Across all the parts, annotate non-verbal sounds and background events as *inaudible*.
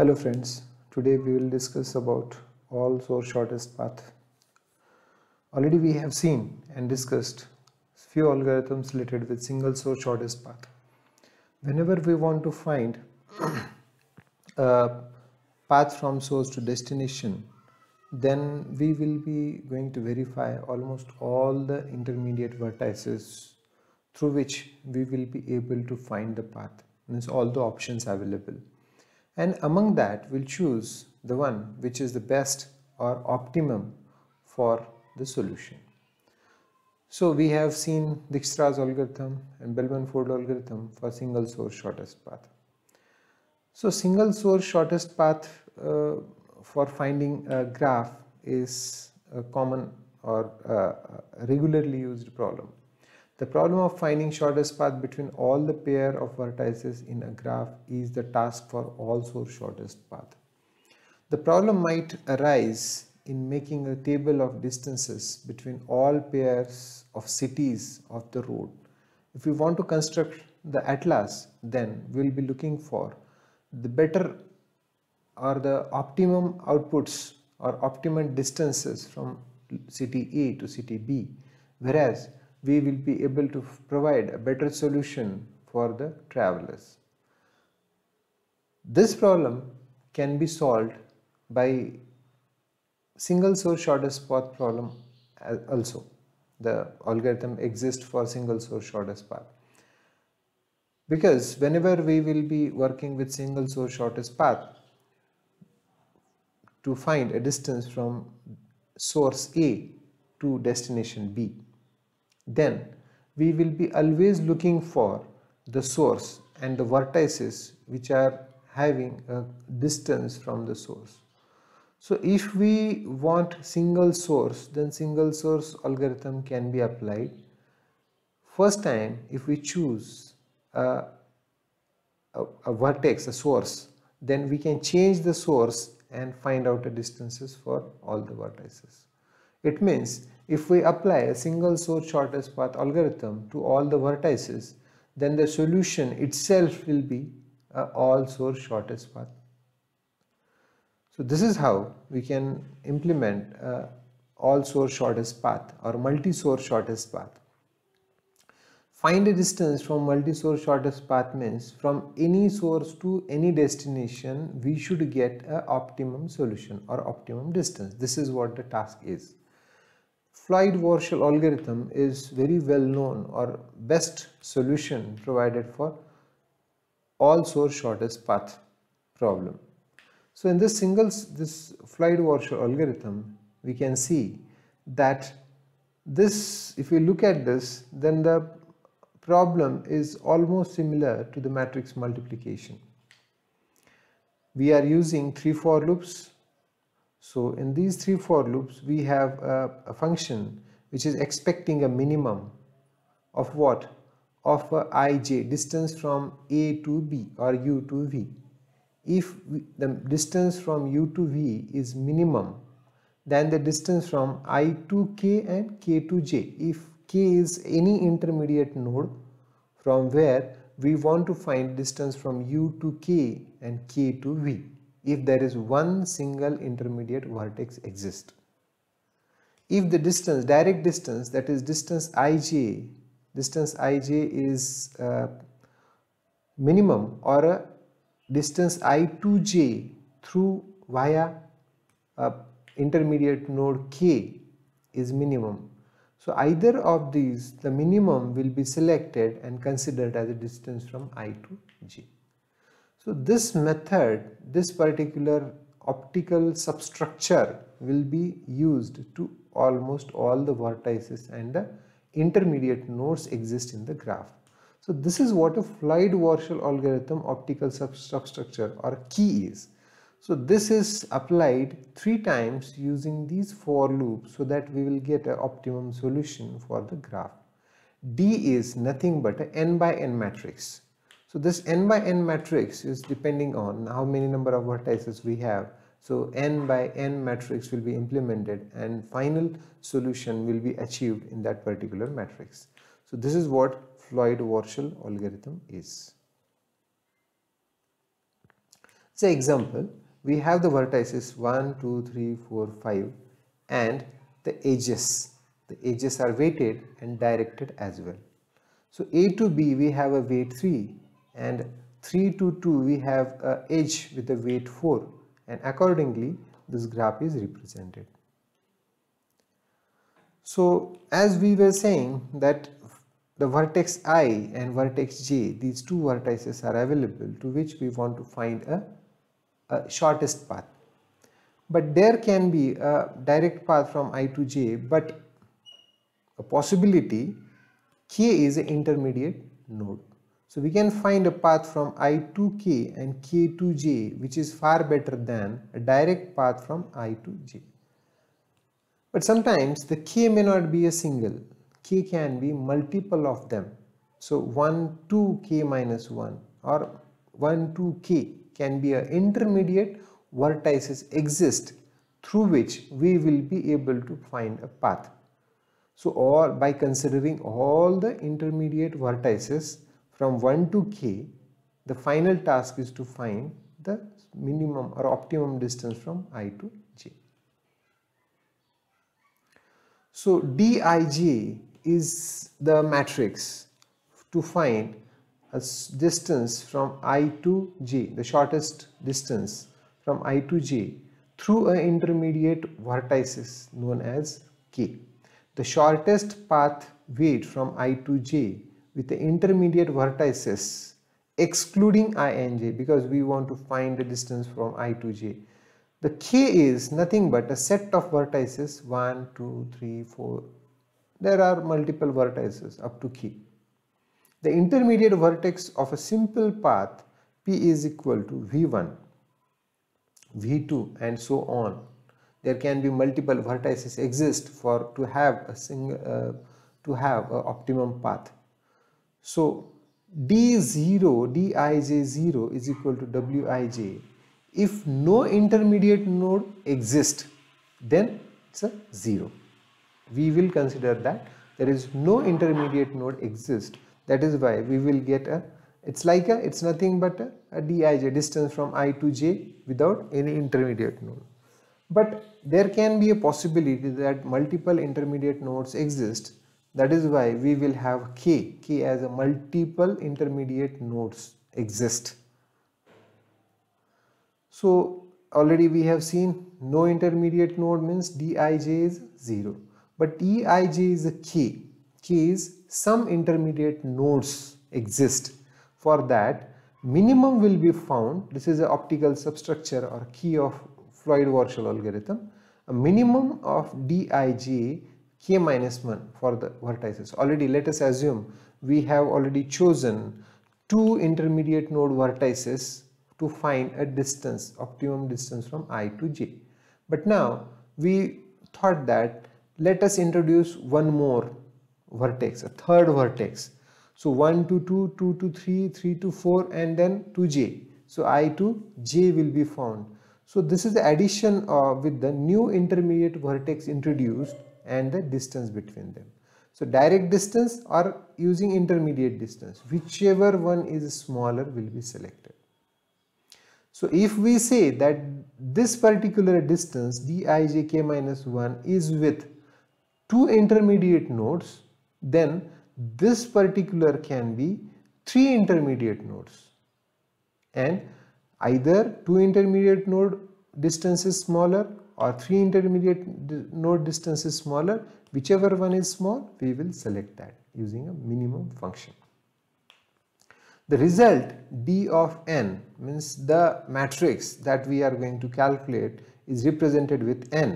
Hello friends, today we will discuss about all source shortest path. Already we have seen and discussed few algorithms related with single source shortest path. Whenever we want to find *clears throat* a path from source to destination, then we will be going to verify almost all the intermediate vertices through which we will be able to find the path means all the options available and among that we'll choose the one which is the best or optimum for the solution. So we have seen Dijkstra's algorithm and Bellman-Ford algorithm for single source shortest path. So single source shortest path uh, for finding a graph is a common or uh, regularly used problem. The problem of finding shortest path between all the pair of vertices in a graph is the task for also shortest path. The problem might arise in making a table of distances between all pairs of cities of the road. If we want to construct the atlas, then we'll be looking for the better or the optimum outputs or optimum distances from city A to city B. Whereas we will be able to provide a better solution for the travelers. This problem can be solved by single source shortest path problem uh, also. The algorithm exists for single source shortest path. Because whenever we will be working with single source shortest path to find a distance from source A to destination B then we will be always looking for the source and the vertices which are having a distance from the source. So if we want single source then single source algorithm can be applied. First time if we choose a, a, a vertex, a source, then we can change the source and find out the distances for all the vertices. It means if we apply a single source shortest path algorithm to all the vertices, then the solution itself will be uh, all source shortest path. So this is how we can implement a uh, all source shortest path or multi-source shortest path. Find a distance from multi-source shortest path means from any source to any destination we should get an optimum solution or optimum distance. This is what the task is. Floyd-Warshall algorithm is very well known or best solution provided for all source shortest path problem. So in this single this Floyd-Warshall algorithm we can see that this if we look at this then the problem is almost similar to the matrix multiplication. We are using 3 for loops so in these three for loops, we have a, a function which is expecting a minimum of what? Of ij, distance from a to b or u to v. If we, the distance from u to v is minimum, then the distance from i to k and k to j. If k is any intermediate node from where we want to find distance from u to k and k to v if there is one single intermediate vertex exist. If the distance, direct distance, that is distance ij, distance ij is uh, minimum or a distance i 2 j through via a uh, intermediate node k is minimum. So either of these, the minimum will be selected and considered as a distance from i to j. So this method, this particular optical substructure will be used to almost all the vertices and the intermediate nodes exist in the graph. So this is what a Floyd Warshall algorithm optical substructure or key is. So this is applied three times using these four loops so that we will get an optimum solution for the graph. D is nothing but a n by n matrix. So this n by n matrix is depending on how many number of vertices we have. So n by n matrix will be implemented and final solution will be achieved in that particular matrix. So this is what Floyd-Warshall algorithm is. Say example, we have the vertices 1, 2, 3, 4, 5 and the edges. The edges are weighted and directed as well. So A to B we have a weight 3 and 3 to 2 we have a edge with a weight 4 and accordingly this graph is represented. So as we were saying that the vertex i and vertex j these two vertices are available to which we want to find a, a shortest path. But there can be a direct path from i to j but a possibility k is an intermediate node. So we can find a path from i to k and k to j which is far better than a direct path from i to j. But sometimes the k may not be a single, k can be multiple of them. So 1 2 k minus 1 or 1 2 k can be an intermediate vertices exist through which we will be able to find a path. So or by considering all the intermediate vertices from 1 to k, the final task is to find the minimum or optimum distance from i to j. So dij is the matrix to find a distance from i to j, the shortest distance from i to j through an intermediate vertices known as k. The shortest path weight from i to j with the intermediate vertices excluding i and j because we want to find the distance from i to j. The k is nothing but a set of vertices 1, 2, 3, 4. There are multiple vertices up to k. The intermediate vertex of a simple path p is equal to v1, v2 and so on. There can be multiple vertices exist for to have a single uh, to have an optimum path. So D0, Dij0 is equal to Wij. If no intermediate node exists, then it's a 0. We will consider that there is no intermediate node exists. That is why we will get a, it's like a, it's nothing but a, a Dij, distance from i to j without any intermediate node. But there can be a possibility that multiple intermediate nodes exist that is why we will have k k as a multiple intermediate nodes exist so already we have seen no intermediate node means dij is 0 but eig is a k k is some intermediate nodes exist for that minimum will be found this is an optical substructure or key of Floyd-Warshall algorithm a minimum of dij k minus 1 for the vertices. Already let us assume we have already chosen two intermediate node vertices to find a distance, optimum distance from i to j. But now we thought that let us introduce one more vertex, a third vertex. So 1 to 2, 2 to 3, 3 to 4 and then to j. So i to j will be found. So this is the addition uh, with the new intermediate vertex introduced and the distance between them. So direct distance or using intermediate distance, whichever one is smaller will be selected. So if we say that this particular distance dijk minus 1 is with two intermediate nodes, then this particular can be three intermediate nodes and either two intermediate node distance is smaller or three intermediate node distance is smaller whichever one is small we will select that using a minimum function the result d of n means the matrix that we are going to calculate is represented with n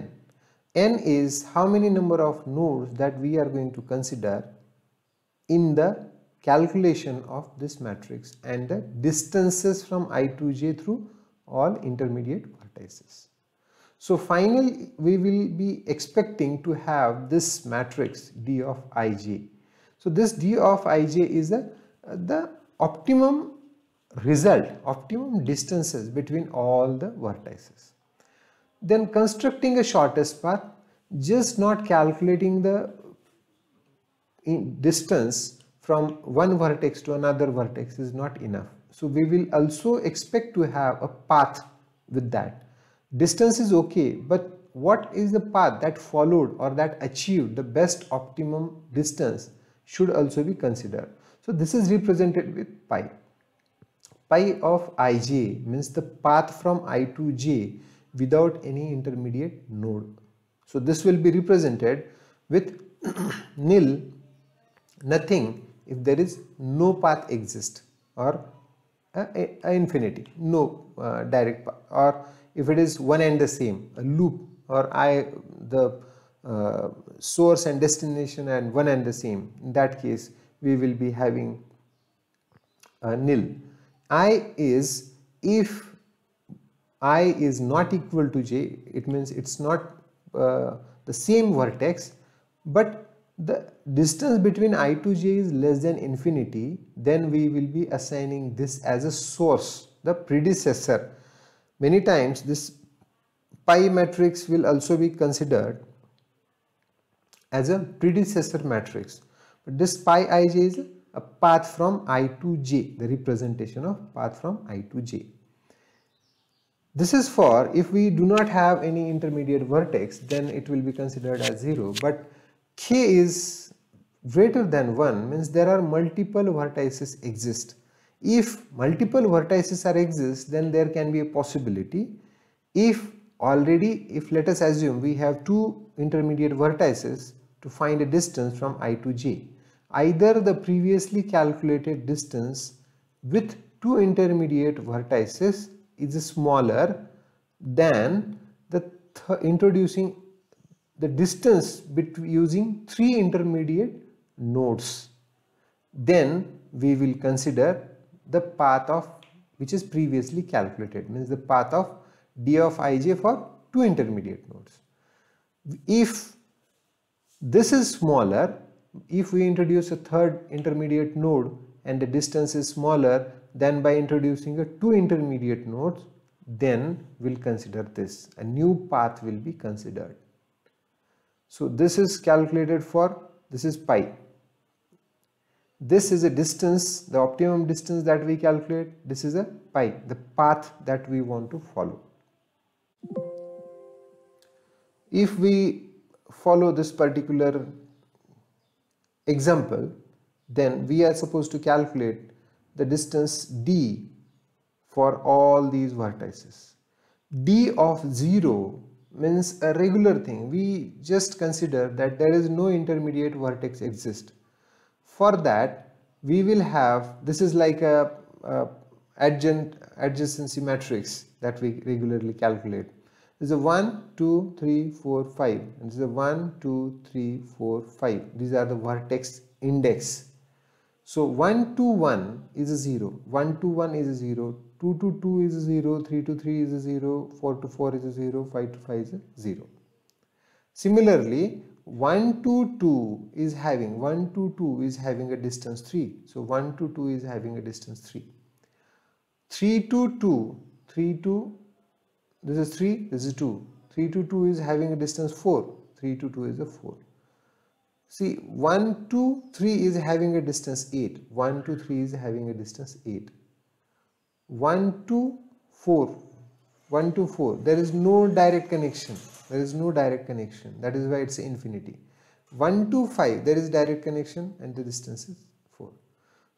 n is how many number of nodes that we are going to consider in the calculation of this matrix and the distances from i to j through all intermediate vertices. So finally, we will be expecting to have this matrix D of ij. So this D of ij is a, the optimum result, optimum distances between all the vertices. Then constructing a shortest path, just not calculating the distance from one vertex to another vertex is not enough. So we will also expect to have a path with that. Distance is okay, but what is the path that followed or that achieved the best optimum distance should also be considered. So this is represented with pi. Pi of ij means the path from i to j without any intermediate node. So this will be represented with *coughs* nil nothing if there is no path exist or a, a, a infinity no uh, direct path or if it is one and the same, a loop or I the uh, source and destination and one and the same, in that case we will be having a nil. I is if I is not equal to j, it means it's not uh, the same vertex, but the distance between i to j is less than infinity, then we will be assigning this as a source, the predecessor Many times this pi matrix will also be considered as a predecessor matrix. But this pi ij is a path from i to j, the representation of path from i to j. This is for if we do not have any intermediate vertex then it will be considered as 0 but k is greater than 1 means there are multiple vertices exist if multiple vertices are exist, then there can be a possibility. If already, if let us assume we have two intermediate vertices to find a distance from i to j, either the previously calculated distance with two intermediate vertices is smaller than the th introducing the distance between using three intermediate nodes. Then we will consider the path of which is previously calculated means the path of d of ij for two intermediate nodes. If this is smaller, if we introduce a third intermediate node and the distance is smaller than by introducing a two intermediate nodes, then we'll consider this. A new path will be considered. So this is calculated for, this is pi this is a distance, the optimum distance that we calculate. This is a pi, the path that we want to follow. If we follow this particular example, then we are supposed to calculate the distance d for all these vertices. d of 0 means a regular thing. We just consider that there is no intermediate vertex exist for that we will have this is like a, a adjacent adjacency matrix that we regularly calculate this is a 1 2 3 4 5 and this is a 1 2 3 4 5 these are the vertex index so 1 to 1 is a 0 1 to 1 is a 0 2 to 2 is a 0 3 to 3 is a 0 4 to 4 is a 0 5 to 5 is a 0 similarly 1 to 2 is having 1 to 2 is having a distance 3 so 1 to 2 is having a distance 3 3 to 2 3 to this is 3 this is 2 3 to 2 is having a distance 4 3 to 2 is a 4 see 1 to 3 is having a distance 8 1 to 3 is having a distance 8 1 to 4 1 to 4 there is no direct connection there is no direct connection that is why it's infinity 1 to 5 there is direct connection and the distance is 4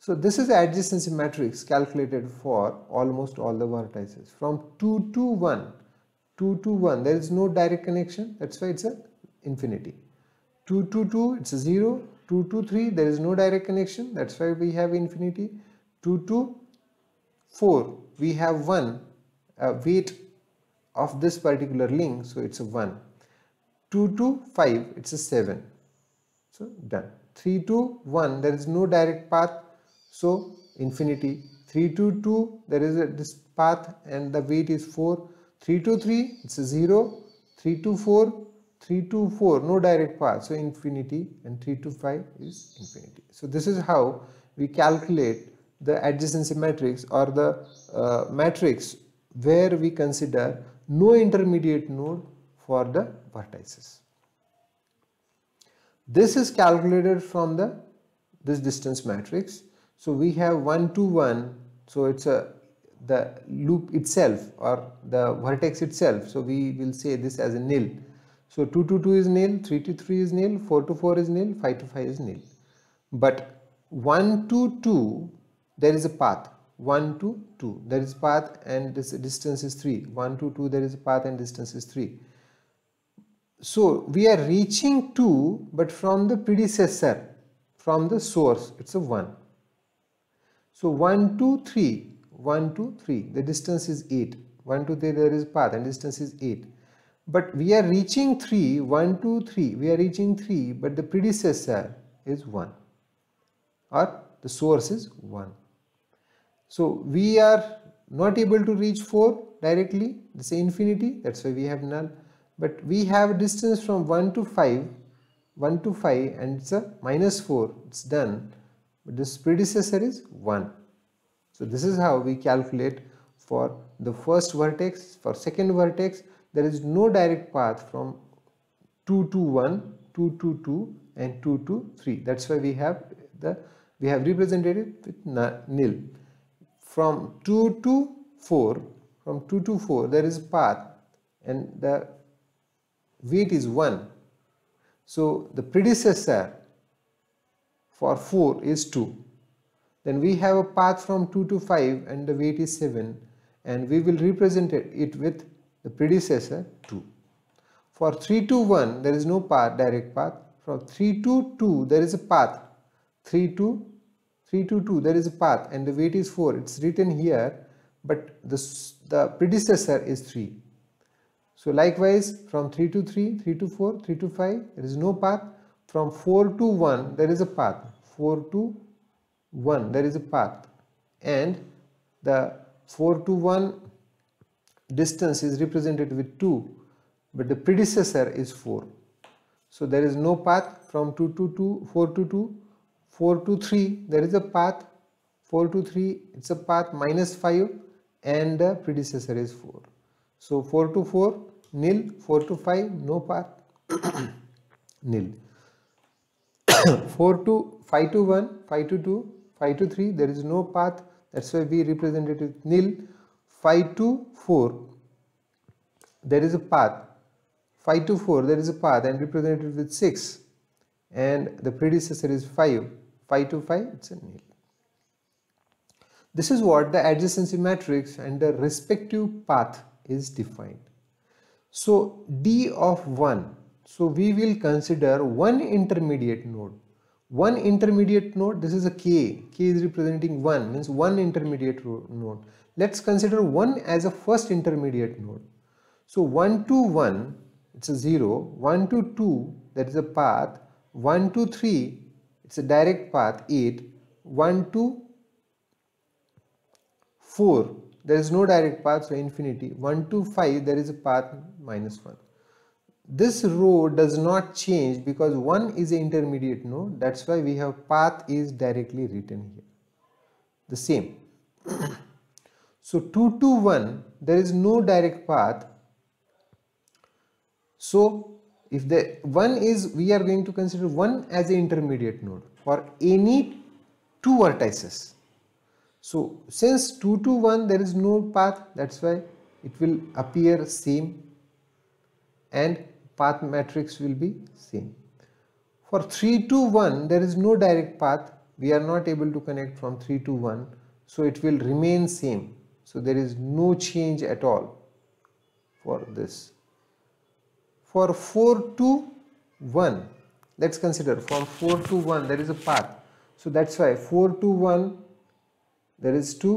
so this is adjacency matrix calculated for almost all the vertices from 2 to 1 2 to 1 there is no direct connection that's why it's a infinity 2 to 2 it's 0 2 to 3 there is no direct connection that's why we have infinity 2 to 4 we have 1 uh, wait of this particular link so it's a 1 2 to 5 it's a 7 so done 3 to 1 there is no direct path so infinity 3 to 2 there is a, this path and the weight is 4 3 to 3 it's a 0 3 to 4 3 to 4 no direct path so infinity and 3 to 5 is infinity so this is how we calculate the adjacency matrix or the uh, matrix where we consider no intermediate node for the vertices. This is calculated from the this distance matrix. So we have 1 to 1 so it's a the loop itself or the vertex itself. So we will say this as a nil. So 2 to 2 is nil, 3 to 3 is nil, 4 to 4 is nil, 5 to 5 is nil. But 1 to 2 there is a path 1 to 2 there is path and this distance is 3 1 to 2 there is path and distance is 3 so we are reaching 2 but from the predecessor from the source it's a 1 so 1 2 3 1 2 3 the distance is 8 1 2 3 there is path and distance is 8 but we are reaching 3 1 2 3 we are reaching 3 but the predecessor is 1 or the source is 1 so we are not able to reach 4 directly, this infinity, that's why we have null. But we have distance from 1 to 5, 1 to 5 and it's a minus 4, it's done. But this predecessor is 1. So this is how we calculate for the first vertex, for second vertex, there is no direct path from 2 to 1, 2 to 2 and 2 to 3. That's why we have the we have represented it with nil from 2 to 4 from 2 to 4 there is path and the weight is 1 so the predecessor for 4 is 2 then we have a path from 2 to 5 and the weight is 7 and we will represent it with the predecessor 2 for 3 to 1 there is no path direct path from 3 to 2 there is a path 3 to 3 to 2 there is a path and the weight is 4 it's written here but the, the predecessor is 3 so likewise from 3 to 3 3 to 4 3 to 5 there is no path from 4 to 1 there is a path 4 to 1 there is a path and the 4 to 1 distance is represented with 2 but the predecessor is 4 so there is no path from 2 to 2 4 to 2 4 to 3 there is a path 4 to 3 it's a path minus 5 and the predecessor is 4 so 4 to 4 nil 4 to 5 no path *coughs* nil *coughs* 4 to 5 to 1 5 to 2 5 to 3 there is no path that's why we represent it with nil 5 to 4 there is a path 5 to 4 there is a path and represented with 6 and the predecessor is 5 5 to 5 it's a nil. This is what the adjacency matrix and the respective path is defined. So D of 1 so we will consider one intermediate node. One intermediate node, this is a K. K is representing 1, means one intermediate node. Let's consider 1 as a first intermediate node. So 1 to 1, it's a 0. 1 to 2, that is a path. 1 to 3, it's a direct path 8 1 2 4 there is no direct path so infinity 1 2 5 there is a path minus 1 this row does not change because 1 is an intermediate node that's why we have path is directly written here the same *coughs* so 2 to 1 there is no direct path so if the one is we are going to consider one as the intermediate node for any two vertices so since 2 to 1 there is no path that's why it will appear same and path matrix will be same for 3 to 1 there is no direct path we are not able to connect from 3 to 1 so it will remain same so there is no change at all for this for 4 to 1 let's consider from 4 to 1 there is a path so that's why 4 to 1 there is 2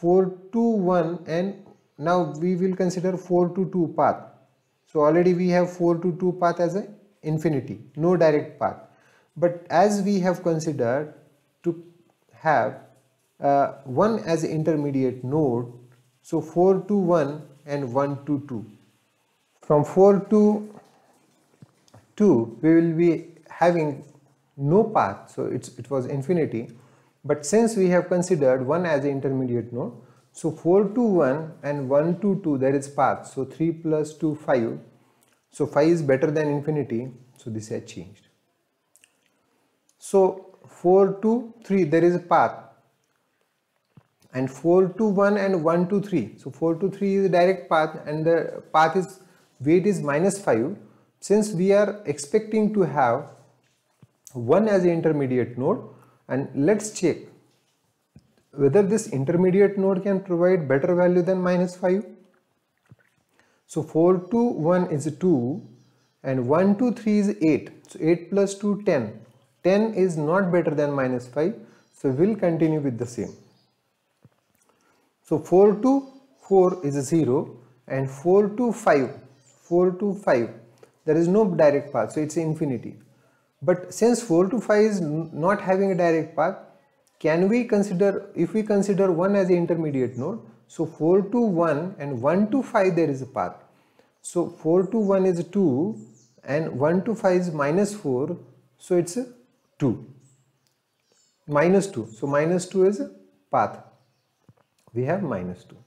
4 to 1 and now we will consider 4 to 2 path so already we have 4 to 2 path as a infinity no direct path but as we have considered to have uh, 1 as intermediate node so 4 to 1 and 1 to 2 from 4 to 2 we will be having no path so it's it was infinity but since we have considered 1 as an intermediate node so 4 to 1 and 1 to 2 there is path so 3 plus 2 5 so 5 is better than infinity so this has changed so 4 to 3 there is a path and 4 to 1 and 1 to 3 so 4 to 3 is a direct path and the path is weight is minus 5 since we are expecting to have 1 as an intermediate node and let's check whether this intermediate node can provide better value than minus 5 so 4 to 1 is 2 and 1 to 3 is 8 so 8 plus 2 10 10 is not better than minus 5 so we'll continue with the same so 4 to 4 is 0 and 4 to 5 4 to 5 there is no direct path so it's infinity but since 4 to 5 is not having a direct path can we consider if we consider 1 as an intermediate node so 4 to 1 and 1 to 5 there is a path so 4 to 1 is 2 and 1 to 5 is minus 4 so it's 2 minus 2 so minus 2 is a path we have minus 2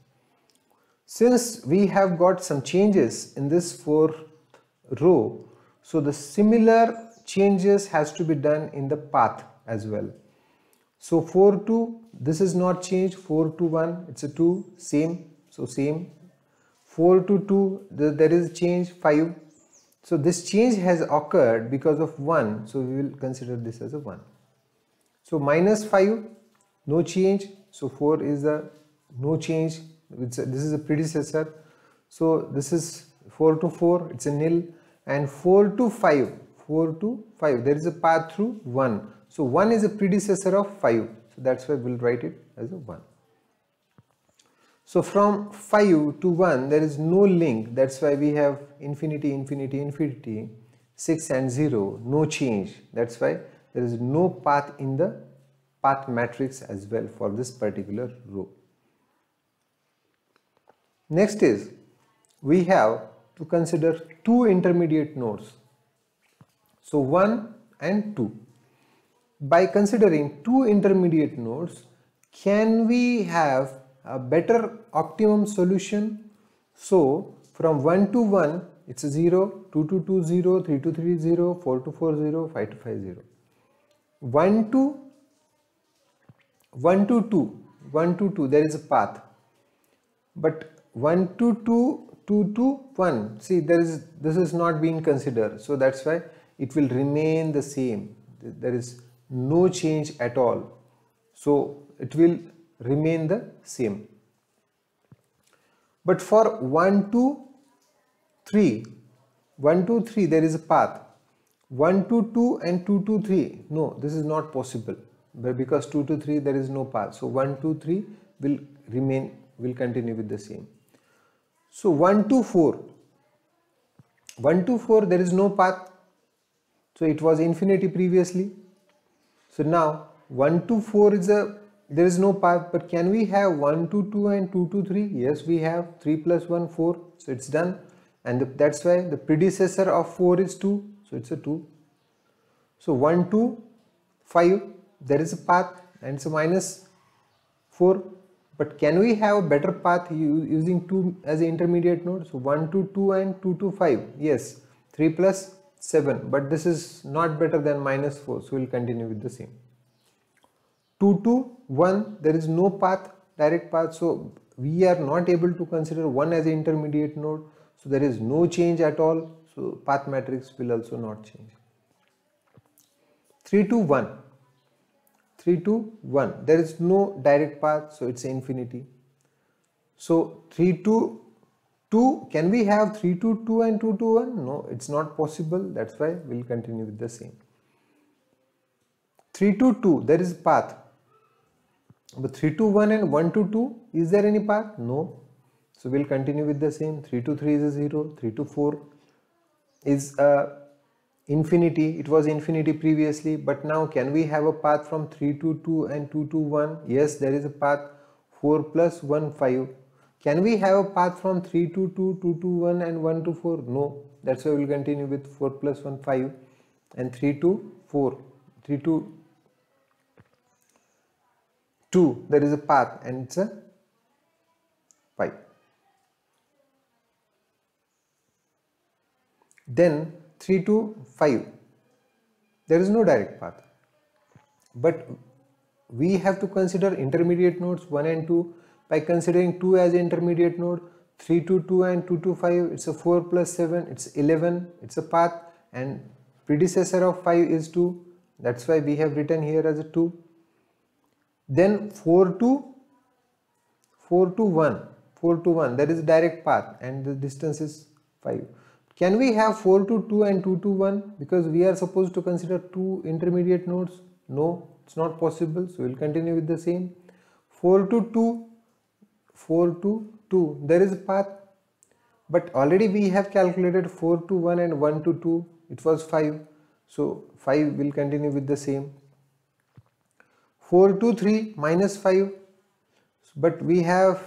since we have got some changes in this fourth row, so the similar changes has to be done in the path as well. So 4 two, this is not changed 4 to 1 it's a 2 same so same 4 to 2 there is change 5 so this change has occurred because of 1 so we will consider this as a 1 so minus 5 no change so 4 is a no change which this is a predecessor so this is 4 to 4 it's a nil and 4 to 5 4 to 5 there is a path through 1 so 1 is a predecessor of 5 so that's why we'll write it as a 1 so from 5 to 1 there is no link that's why we have infinity infinity infinity 6 and 0 no change that's why there is no path in the path matrix as well for this particular row Next is we have to consider two intermediate nodes. So 1 and 2. By considering two intermediate nodes, can we have a better optimum solution? So from 1 to 1 it's a 0, 2 to 2 0, 3 to 3 0, 4 to 4 0, 5 to 5 0. 1 to 1 to 2, 1 to 2 there is a path but 1 to 2 2 to 1 see there is this is not being considered so that's why it will remain the same there is no change at all so it will remain the same but for 1 to 3 1 to 3 there is a path 1 to 2 and 2 to 3 no this is not possible but because 2 to 3 there is no path so 1 2 3 will remain will continue with the same so 1 to 4, 1 to 4 there is no path. So it was infinity previously. So now 1 to 4 is a there is no path but can we have 1 to 2 and 2 to 3 yes we have 3 plus 1 4 so it's done and the, that's why the predecessor of 4 is 2 so it's a 2 so 1 2, 5 there is a path and it's a minus 4 but can we have a better path using 2 as an intermediate node so 1 to 2 and 2 to 5 yes 3 plus 7 but this is not better than minus 4 so we'll continue with the same 2 to 1 there is no path direct path so we are not able to consider 1 as an intermediate node so there is no change at all so path matrix will also not change 3 to 1 3 to 1 there is no direct path so it's infinity so 3 to 2 can we have 3 to 2 and 2 to 1 no it's not possible that's why we'll continue with the same 3 to 2 there is path but 3 to 1 and 1 to 2 is there any path no so we'll continue with the same 3 to 3 is a 0 3 to 4 is a infinity it was infinity previously but now can we have a path from 3 to 2 and 2 to 1 yes there is a path 4 plus 1 5 can we have a path from 3 to 2 2 to 1 and 1 to 4 no that's why we'll continue with 4 plus 1 5 and 3 to 4 3 to 2 there is a path and it's a 5 then 3 to 5 there is no direct path but we have to consider intermediate nodes 1 and 2 by considering 2 as intermediate node 3 to 2 and 2 to 5 it's a 4 plus 7 it's 11 it's a path and predecessor of 5 is 2 that's why we have written here as a 2 then 4 to 4 to 1 4 to 1 that is direct path and the distance is 5 can we have 4 to 2 and 2 to 1 because we are supposed to consider two intermediate nodes? No, it's not possible. So we'll continue with the same. 4 to 2, 4 to 2. There is a path. But already we have calculated 4 to 1 and 1 to 2. It was 5. So 5 will continue with the same. 4 to 3 minus 5. But we have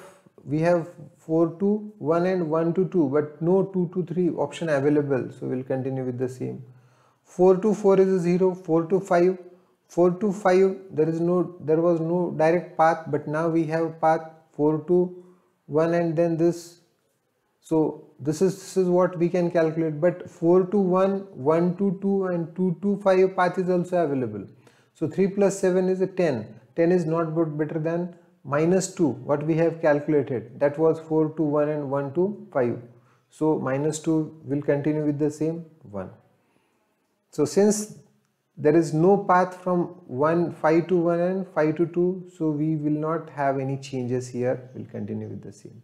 we have 4 to 1 and 1 to 2 but no 2 to 3 option available so we'll continue with the same 4 to 4 is 0 4 to 5 4 to 5 there is no there was no direct path but now we have path 4 to 1 and then this so this is this is what we can calculate but 4 to 1 1 to 2 and 2 to 5 path is also available so 3 plus 7 is a 10 10 is not better than minus 2 what we have calculated that was 4 to 1 and 1 to 5 so minus 2 will continue with the same 1 so since there is no path from 1 5 to 1 and 5 to 2 so we will not have any changes here we'll continue with the same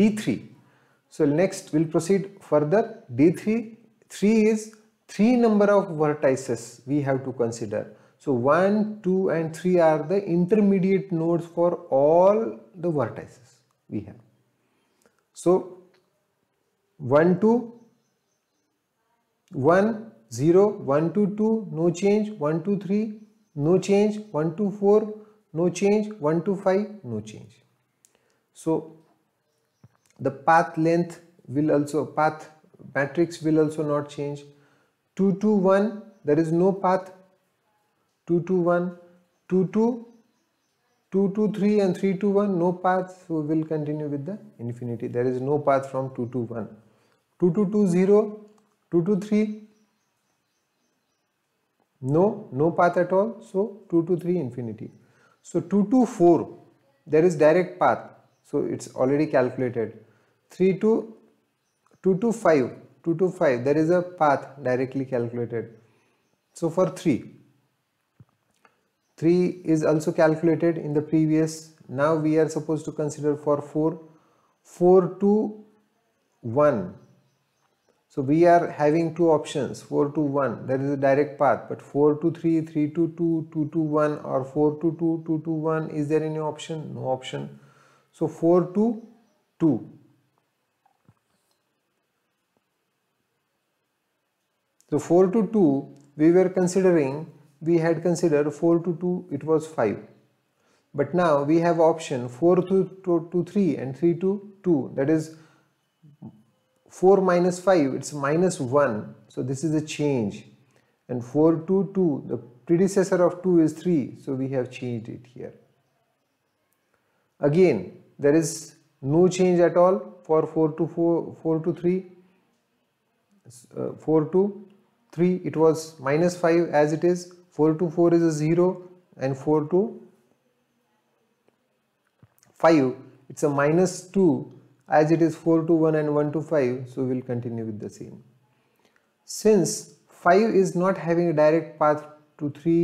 d3 so next we'll proceed further d3 3 is 3 number of vertices we have to consider so 1, 2 and 3 are the intermediate nodes for all the vertices we have. So 1, 2, 1, 0, 1, 2, 2, no change, 1, 2, 3, no change, 1, 2, 4, no change, 1, 2, 5, no change. So the path length will also, path matrix will also not change. 2, 2, 1, there is no path 221, 22, 223 and 321 no path so we will continue with the infinity there is no path from 221 2220 223 no no path at all so 223 infinity so 224 there is direct path so it's already calculated 3 to 225 225 there is a path directly calculated so for 3 3 is also calculated in the previous now we are supposed to consider for 4 4 to 1 so we are having two options 4 to 1 that is a direct path but 4 to 3 3 to 2 2 to 1 or 4 to 2 2 to 1 is there any option no option so 4 to 2 so 4 to 2 we were considering we had considered 4 to 2 it was 5 but now we have option 4 to, to, to 3 and 3 to 2 that is 4 minus 5 it's minus 1 so this is a change and 4 to 2 the predecessor of 2 is 3 so we have changed it here again there is no change at all for 4 to 4 4 to 3 uh, 4 to 3 it was minus 5 as it is 4 to 4 is a 0 and 4 to 5 it's a minus 2 as it is 4 to 1 and 1 to 5 so we'll continue with the same since 5 is not having a direct path to 3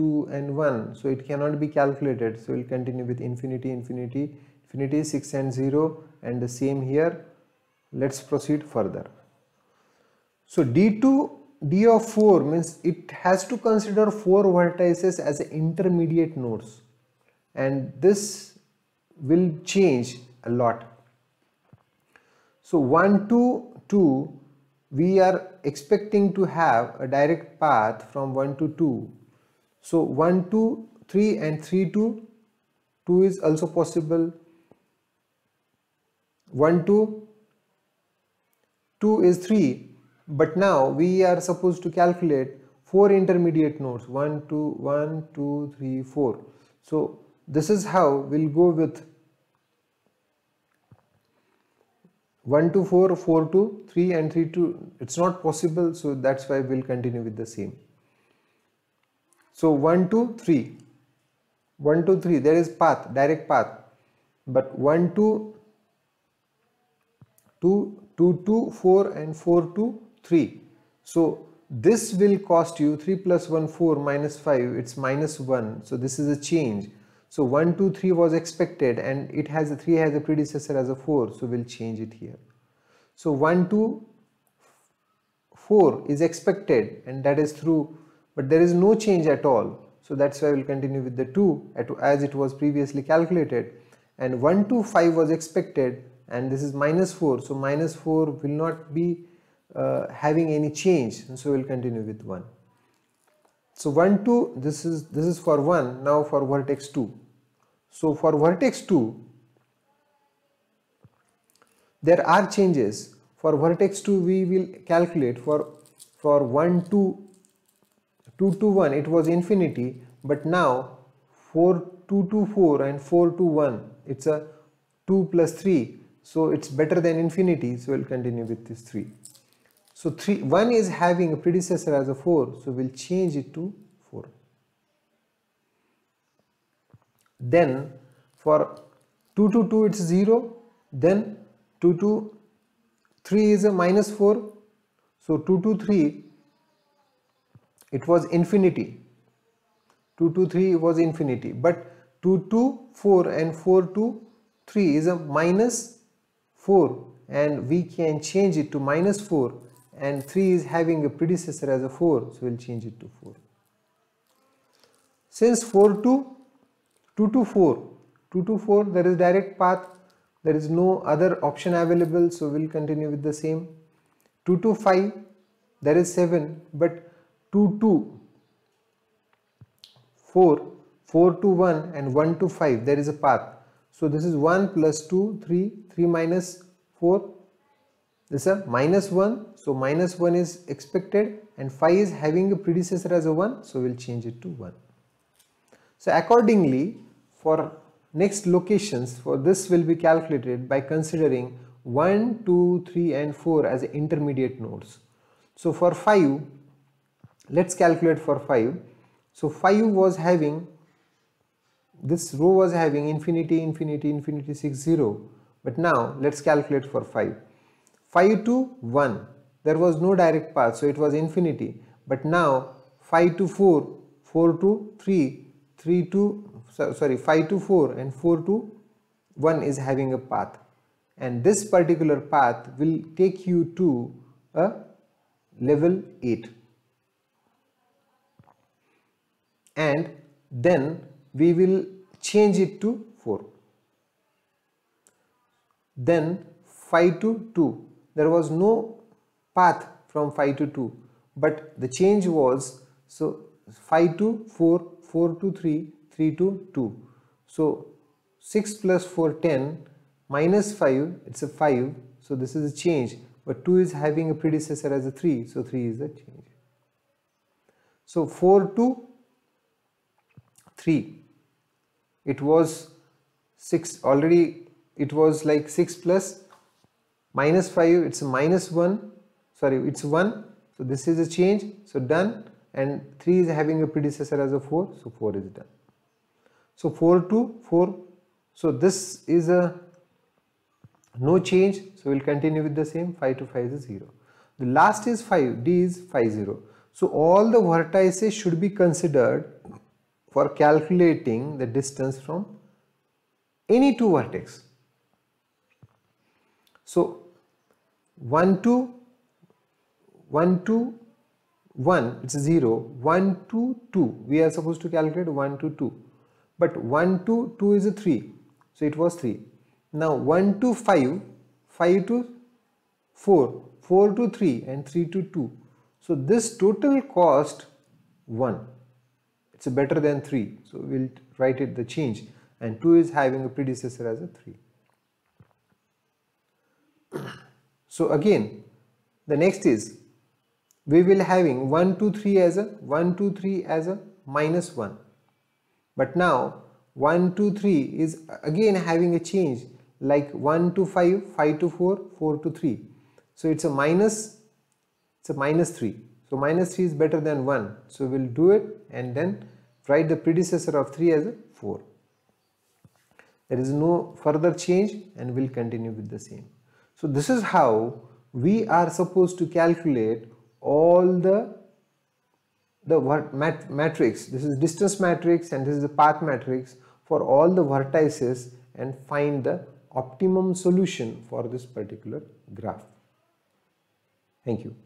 2 and 1 so it cannot be calculated so we'll continue with infinity infinity infinity 6 and 0 and the same here let's proceed further so d2 d of 4 means it has to consider four vertices as intermediate nodes and this will change a lot so 1 2 2 we are expecting to have a direct path from 1 to 2 so 1 2 3 and 3 2 2 is also possible 1 2 2 is 3 but now we are supposed to calculate four intermediate nodes 1, 2, 1, 2, 3, 4. So this is how we'll go with 1 to 4, 4 to 3 and 3 to it's not possible so that's why we'll continue with the same. So 1 to 3 1 to 3 there is path direct path but 1 to 2 2 to 4 and 4 to 3. So this will cost you 3 plus 1 4 minus 5 it's minus 1 so this is a change so 1 2 3 was expected and it has a 3 has a predecessor as a 4 so we'll change it here so 1 2 4 is expected and that is through but there is no change at all so that's why we'll continue with the 2 at, as it was previously calculated and 1 2 5 was expected and this is minus 4 so minus 4 will not be uh, having any change so we'll continue with 1 so 1 2 this is this is for 1 now for vertex 2 so for vertex 2 there are changes for vertex 2 we will calculate for for 1 2 2 to 1 it was infinity but now 4 2 to 4 and 4 to 1 it's a 2 plus 3 so it's better than infinity so we'll continue with this 3 so 3, 1 is having a predecessor as a 4, so we'll change it to 4. Then for 2 to 2 it's 0, then 2 to 3 is a minus 4, so 2 to 3 it was infinity, 2 to 3 was infinity, but 2 to 4 and 4 to 3 is a minus 4 and we can change it to minus 4 and 3 is having a predecessor as a 4 so we'll change it to 4 since 4 to 2 to 4 2 to 4 there is direct path there is no other option available so we'll continue with the same 2 to 5 there is 7 but 2 to 4 4 to 1 and 1 to 5 there is a path so this is 1 plus 2 3 3 minus 4 this is a minus 1 so minus 1 is expected and phi is having a predecessor as a 1. So we'll change it to 1. So accordingly for next locations for this will be calculated by considering 1, 2, 3 and 4 as intermediate nodes. So for 5 let's calculate for 5. So 5 was having this row was having infinity infinity infinity 6 0 but now let's calculate for 5 5 to 1 there was no direct path so it was infinity but now 5 to 4 4 to 3 3 to so, sorry 5 to 4 and 4 to 1 is having a path and this particular path will take you to a level 8 and then we will change it to 4 then 5 to 2 there was no path from 5 to 2 but the change was so 5 to 4 4 to 3 3 to 2 so 6 plus 4 10 minus 5 it's a 5 so this is a change but 2 is having a predecessor as a 3 so 3 is a change so 4 to 3 it was 6 already it was like 6 plus minus 5 it's a minus 1 sorry it's 1 so this is a change so done and 3 is having a predecessor as a 4 so 4 is done so 4 to 4 so this is a no change so we'll continue with the same 5 to 5 is 0 the last is 5 d is 5 0 so all the vertices should be considered for calculating the distance from any two vertex so 1 2 1 to 1 it's 0 1 to 2 we are supposed to calculate 1 to 2 but 1 to 2 is a 3 so it was 3 now 1 to 5 5 to 4 4 to 3 and 3 to 2 so this total cost 1 it's better than 3 so we'll write it the change and 2 is having a predecessor as a 3 so again the next is we will having 1 2 3 as a 1 2 3 as a minus 1 but now 1 2 3 is again having a change like 1 to 5 5 to 4 4 to 3 so it's a minus it's a minus 3 so minus 3 is better than 1 so we'll do it and then write the predecessor of 3 as a 4 there is no further change and we'll continue with the same so this is how we are supposed to calculate all the the mat matrix this is distance matrix and this is the path matrix for all the vertices and find the optimum solution for this particular graph thank you